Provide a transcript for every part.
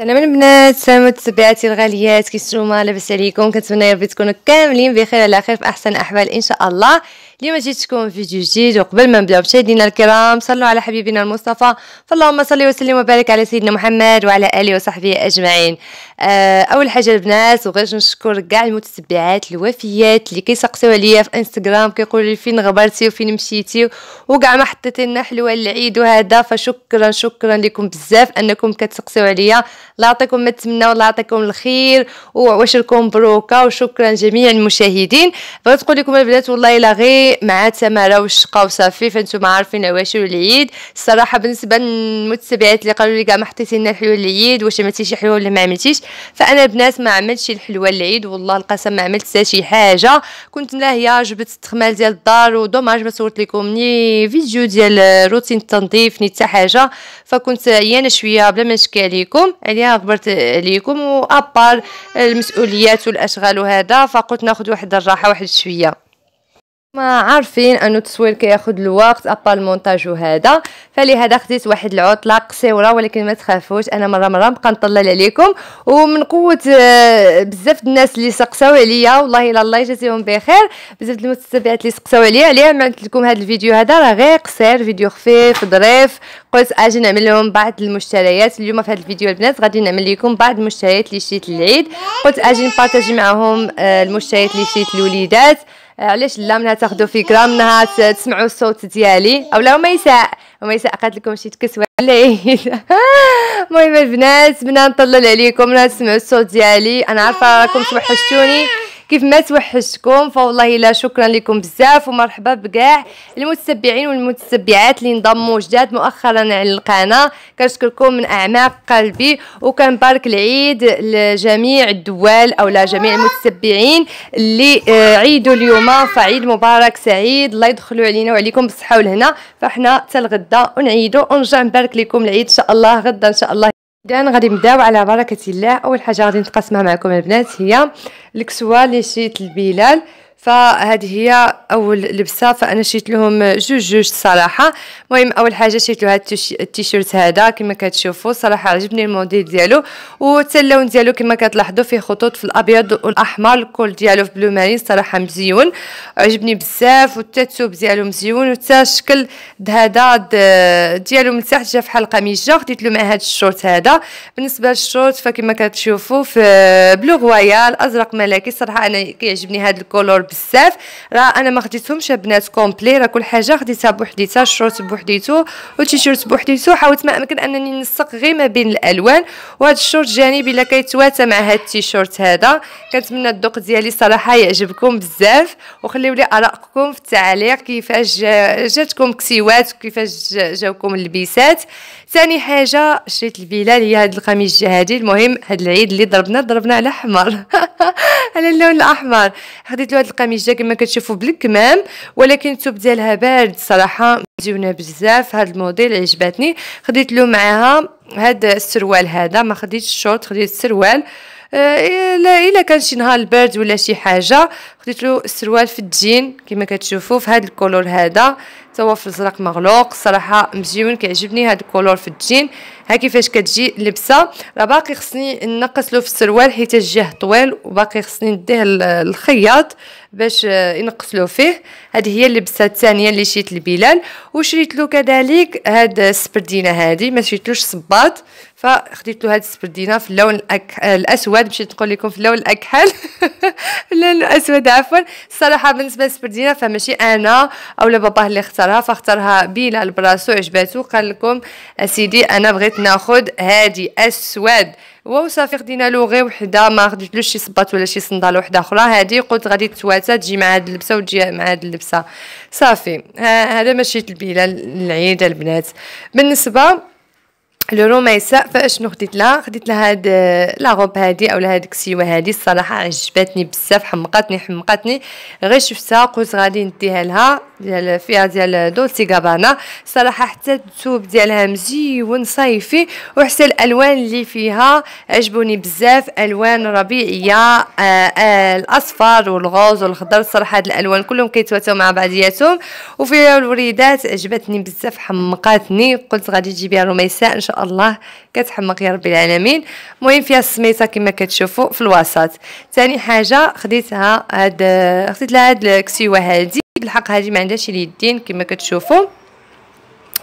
سلام البنات سلام متابعاتي الغاليات كيف نتوما لاباس عليكم كنتمنى يا ربي تكونوا كاملين بخير على خير في احسن احوال ان شاء الله اليوم جيتكم فيديو جديد وقبل ما نبداو مشاهدينا الكرام صلوا على حبيبنا المصطفى فاللهم صل وسلم وبارك على سيدنا محمد وعلى اله وصحبه اجمعين آه اول حاجه البنات وغير نشكر كاع المتتبعات الوفيات اللي كيسقسيو عليا في انستغرام كيقولوا لي فين غبرتي وفين مشيتي وكاع ما حطيتي لنا حلوه العيد وهذا فشكرا شكرا لكم بزاف انكم كتسقسيو عليا الله يعطيكم ما تمنوا الله يعطيكم الخير وعشركم مبروكه وشكرا جميع المشاهدين بغيت نقول لكم البنات والله الا غير مع تمارا وشقا وصافي فانتم عارفين واش العيد الصراحه بالنسبه للمتبعات اللي قالوا لي كاع ما حطيتي لنا الحلوى العيد واش عملتي شي حلوى ولا ما عملتيش فانا البنات ما عملتش الحلوه العيد والله القسم ما عملت حتى شي حاجه كنت ملاهيه جبت التخمال ديال الدار ودوماج ما صورت لكم ني فيديو ديال روتين التنظيف ني حتى حاجه فكنت عيانه شويه بلا ما نشكي عليكم عليها غبرت عليكم وابار المسؤوليات والاشغال وهذا فقلت ناخذ واحد الراحه واحد شويه ما عارفين انه التصوير كياخذ الوقت ابا المونتاج وهذا فلهذا خديت واحد العطله قصيره ولكن ما تخافوش انا مره مره نبقى نطلل عليكم ومن قوه آه، بزاف الناس اللي سقساو عليا والله الا الله يجازيهم بخير بزاف المتتبعات اللي سقساو عليا عليها ما عملت لكم هذا الفيديو هذا راه غير قصير فيديو خفيف ظريف قلت اجي نعمل لهم بعض المشتريات اليوم في هذا الفيديو البنات غادي نعمل لكم بعض المشتريات اللي شريت للعيد قلت اجي نبارطاجي معاهم آه، المشتريات اللي شريت للوليدات آه، علاش لا منها تاخذوا فكره منها تسمعوا الصوت ديالي اولا لا وميساء وما قالت لكم شي تكسوه إيه؟ المهم البنات بنا نطلل عليكم منها تسمعوا الصوت ديالي انا عارفه راكم توحشتوني كيف ما توحشتكم فوالله لا شكرا لكم بزاف ومرحبا بكاع المتتبعين والمتتبعات اللي انضموا جداد مؤخرا على القناه كنشكركم من اعماق قلبي وكنبارك العيد لجميع الدول او لجميع المتتبعين اللي آه، عيدوا اليوم فعيد مبارك سعيد الله يدخلوا علينا وعليكم بالصحه والهنا فاحنا حتى الغدا ونعيدوا ونرجع نبارك لكم العيد ان شاء الله غدا ان شاء الله اذا غادي نبداو على بركه الله اول حاجه غادي نتقاسمها معكم البنات هي الكسوه اللي شريت البلال فهذه هي اول لبسه فانا شريت لهم جوج جوج الصراحه المهم اول حاجه شريت له هذا التيشيرت هذا كما كتشوفوا صراحه عجبني الموديل ديالو وحتى اللون ديالو كما كتلاحظوا فيه خطوط في الابيض والاحمر الكل ديالو في بلو مارين صراحه مزيون عجبني بزاف وحتى ديالو مزيون وحتى الشكل هذا ديالو من تحت جا فحال قميجه خديت له مع هذا الشورت هذا بالنسبه للشورت فكما كتشوفوا في بلو غوايال ازرق ملكي صراحه انا كيعجبني هذا الكولور بزاف راه انا ما خديتهمش بنات كومبلي راه كل حاجه خديتها بوحديتها الشورت بوحديتو والتيشيرت بوحديتو حاولت ما امكن انني نسق غير ما بين الالوان وهذا الشورت جانبي الا كيتواتى مع هذا التيشيرت هذا كنتمنى الذوق ديالي صراحه يعجبكم بزاف وخليو لي ارائكم في التعليق كيفاش جاتكم كسيوات وكيفاش جاوكم اللبسات ثاني حاجه شريت الفيلا هي هذا القميص هذه المهم هذا العيد اللي ضربنا ضربنا على حمر على اللون الاحمر خديت له هذا القميجه كما كتشوفوا بالكمام ولكن الثوب ديالها بارد صراحه مزيونه بزاف هذا الموديل عجبتني خديت له معاها هذا السروال هذا ما خديتش الشورت خديت السروال الا آه، إيه، الا كان شي نهار البرد ولا شي حاجه خديت له السروال في الدجين كما كتشوفوا في هذا الكولور هذا هو في الزرق مغلوق الصراحه مزيون كيعجبني هذا الكولور في الدجين ها كيفاش كتجي اللبسه راه باقي خصني نقص له في السروال حيت الجه طويل وباقي خصني نديه الخياط باش آه، ينقص له فيه هذه هي اللبسه الثانيه اللي شريت لبلال وشريت له كذلك هاد السبردينه هذه ما شريتلوش صباط فخديت له هاد السبردينه في اللون الأك... الاسود مشيت نقول لكم في اللون الاكحل اللون الاسود عفوا الصراحه بالنسبه للسبردينه فماشي انا اولا باباه اللي اختارها فاختارها بلا براسو عجباتو قال لكم اسيدي انا بغيت ناخذ هادي اسود وصافي خدينا له غير وحده ما خديتلوش شي صباط ولا شي صنداله وحده اخرى هذه قلت غادي تواتى تجي مع هاد اللبسه وتجي مع هاد اللبسه صافي هذا ماشي البيله العيد البنات بالنسبه لو روميساء فاشنو خديت لها خديت لها هاد لا روب هادي اولا هاد كسيوه هادي الصراحه عجبتني بزاف حمقاتني حمقاتني غير شفتها قلت غادي نديها لها ديال فيها ديال دولسي غابانا صراحه حتى الثوب ديالها مزيون صيفي وحتى الالوان اللي فيها عجبوني بزاف الوان ربيعيه آآ آه، آآ آه، الاصفر والغوز والخضر صراحه هاد الالوان كلهم كيتواتاو مع بعضياتهم وفيها الوريدات عجبتني بزاف حمقاتني قلت غادي تجيبيها روميساء ان شاء الله كتحمق يا رب العالمين المهم فيها السميته كما كتشوفوا في الوسط ثاني حاجه خديتها هاد خديت لها هاد الكسيوه هادي بالحق هادي ما عندهاش اليدين كما كتشوفوا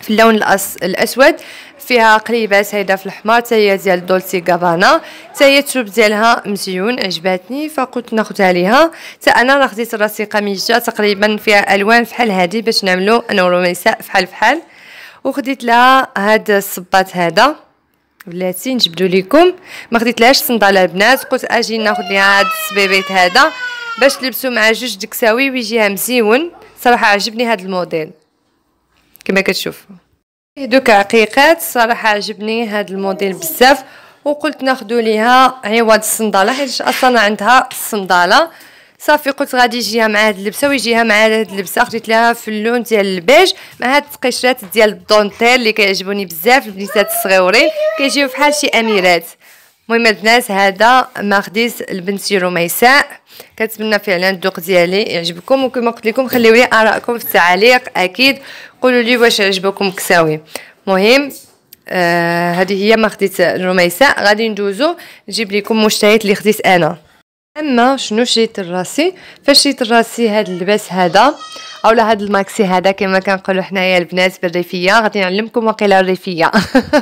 في اللون الأس... الاسود فيها قليبات هيدا في الحمار تاهي هي ديال دولسي غابانا تاهي هي التوب ديالها مزيون عجباتني فقلت ناخذها ليها تا انا راه خديت راسي قميجه تقريبا فيها الوان فحال هادي باش نعملو انا ورميساء فحال فحال وخديت لها هاد الصباط هذا بلاتي نجبدو لكم ما خديتلهاش صنداله البنات قلت اجي ناخذ ليها هاد السبيبيت هذا باش تلبسو مع جوج دكساوي ويجيها مزيون صراحه عجبني هاد الموديل كما كتشوفوا دوك عقيقات صراحه عجبني هاد الموديل بزاف وقلت ناخذ ليها عوض الصنداله حيت اصلا عندها الصنداله صافي قلت غادي يجيها مع هاد اللبسه ويجيها مع هاد اللبسه خديت لها في اللون ديال البيج مع هاد التقشرات ديال الدونتيل اللي كيعجبوني بزاف البنيتات الصغيورين كيجيو بحال شي اميرات المهم البنات هذا ما خديت لبنتي رميساء كنتمنى فعلا الذوق ديالي يعجبكم وكما قلت لكم خليو لي ارائكم في التعاليق اكيد قولوا لي واش عجبكم كساوي مهم آه هي ما خديت الرميساء غادي ندوزو نجيب لكم مشتهيات اللي خديت انا اما شنو شريت لراسي فاش شريت لراسي هاد اللباس هذا اولا هاد الماكسي هذا كما كنقولوا حنايا البنات بالريفيه غادي نعلمكم واقيلا الريفيه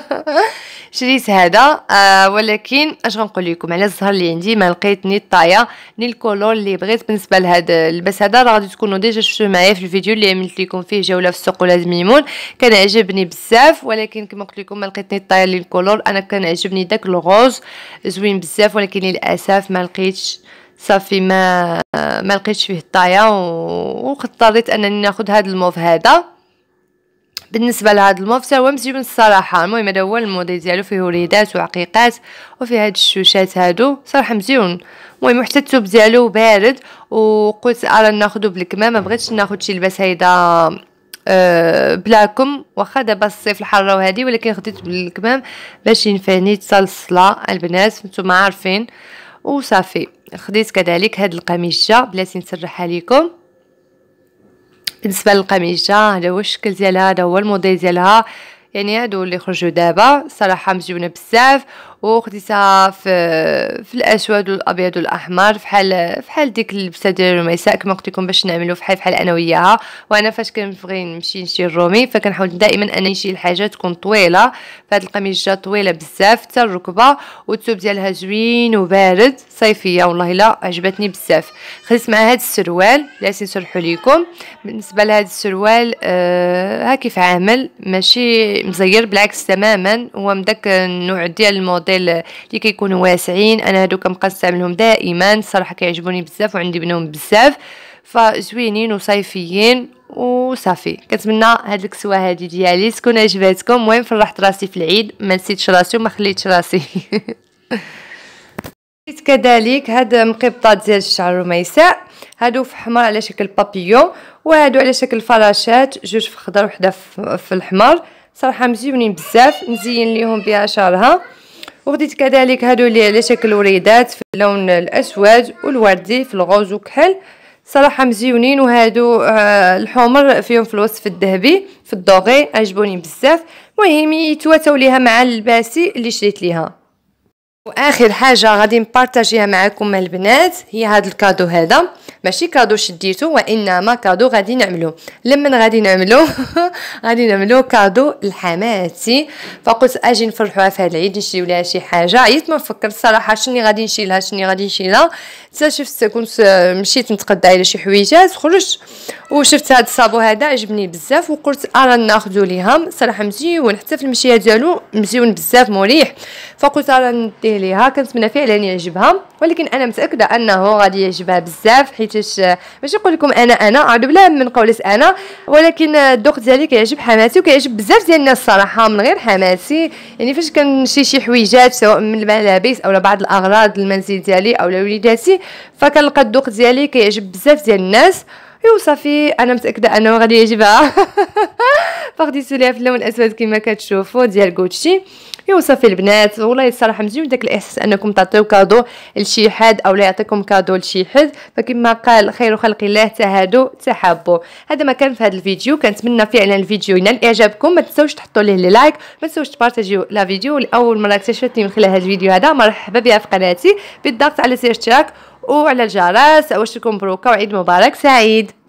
شريت هذا آه ولكن اش غنقول لكم على الزهر اللي عندي ما لقيت ني الطايه ني الكولور اللي بغيت بالنسبه لهذا اللباس هذا راه غادي تكونوا ديجا شفتوه معايا في الفيديو اللي عملت لكم فيه جوله في السوق ولاد ميمون كان عجبني بزاف ولكن كما قلت لكم ما لقيت ني الطايه اللي الكولور انا كان عجبني داك الغوز زوين بزاف ولكن للاسف ما لقيتش صافي ما ما لقيتش فيه الطايه واضطريت انني ناخذ هذا الموف هذا بالنسبه لهذا الموف هو مزيون الصراحه المهم هذا هو الموديل ديالو فيه وريدات وعقيقات وفي هاد الشوشات هادو صراحه مزيون المهم حتى الثوب ديالو بارد وقلت ارى ناخذو بالكمام ما بغيتش ناخد شي لباس هيدا آه، بلاكم واخا دابا الصيف الحاره وهادي ولكن خديت بالكمام باش ينفعني حتى الصلاه البنات نتوما عارفين وصافي خديت كذلك هاد القميشه بلاتي نسرحها ليكم بالنسبه للقميجه هذا هو الشكل ديالها هذا هو الموديل ديالها يعني هادو اللي خرجوا دابا صراحه مزيونه بزاف وخديتها في في الاسود والابيض والاحمر فحال فحال ديك اللبسه ديال الرميساء كما قلت لكم باش نعملو فحال فحال انا وياها وانا فاش كنبغي نمشي نشري الرومي فكنحاول دائما انا نشري الحاجه تكون طويله فهاد القميص جا طويله بزاف حتى الركبه والثوب ديالها زوين وبارد صيفيه والله لا عجبتني بزاف خديت مع هاد السروال لازم نشرحو لكم بالنسبه لهاد السروال آه ها كيف عامل ماشي مزير بالعكس تماما هو من داك النوع ديال الموديل الكوطيل اللي كيكونوا واسعين انا هادو كنستعملهم دائما الصراحه كيعجبوني بزاف وعندي منهم بزاف فزوينين وصيفيين وصافي كنتمنى هاد الكسوه هادي ديالي تكون عجباتكم المهم فرحت راسي في العيد ما نسيتش راسي وما خليتش راسي كذلك هاد مقبطات ديال الشعر الرميساء هادو في حمر على شكل بابيون وهادو على شكل فراشات جوج في خضر وحده في الحمر صراحه مزيونين بزاف نزين ليهم بها شعرها وخديت كذلك هادو لي على شكل وريدات في اللون الاسود والوردي في الغوز وكحل صراحة مزيونين وهادو آه الحمر فيهم في الوصف الذهبي في الدوغي عجبوني بزاف مهم يتواتاو ليها مع الباسي اللي شريت ليها واخر حاجه غادي نبارطاجيها معكم البنات هي هذا الكادو هذا ماشي كادو شديتو وانما كادو غادي نعملو لمن غادي نعملو غادي نعملو كادو لحماتي فقلت اجي نفرحوها في هذا العيد نشريو لها شي حاجه عيطت ما نفكر الصراحه شني غادي نشيلها شني غادي نشيلها حتى شفت كنت آه، مشيت نتقدى على شي حويجات خرجت وشفت هذا الصابو هذا عجبني بزاف وقلت ارا ناخذو ليها صراحه مزيون حتى في المشيه ديالو مزيون بزاف مريح فقلت ارا نديه ليها كنتمنى فعلا يعجبها ولكن انا متاكده انه غادي يعجبها بزاف حيت حيتاش باش نقول لكم انا انا عاد بلا من قولت انا ولكن الدوق ديالي كيعجب حماتي وكيعجب بزاف ديال الناس الصراحه من غير حماتي يعني فاش كنشري شي حويجات سواء من الملابس او بعض الاغراض المنزل ديالي او لوليداتي فكنلقى الدوق ديالي كيعجب بزاف ديال الناس وصافي انا متاكده انه غادي يعجبها باغدي سوليا في اللون الاسود كما كتشوفوا ديال غوتشي يوصف البنات والله الصراحه مزيون داك الاحساس انكم تعطيو كادو لشي حد او لا يعطيكم كادو لشي حد فكما قال خير خلق الله تهادو تحبوا هذا ما كان في هذا الفيديو كنتمنى فعلا الفيديو ينال اعجابكم ما تنساوش تحطوا ليه لايك ما تنساوش تبارطاجيو لا فيديو لاول مره اكتشفتني من خلال هذا الفيديو هذا مرحبا بها في قناتي بالضغط على زر الاشتراك وعلى الجرس واش لكم مبروكه وعيد مبارك سعيد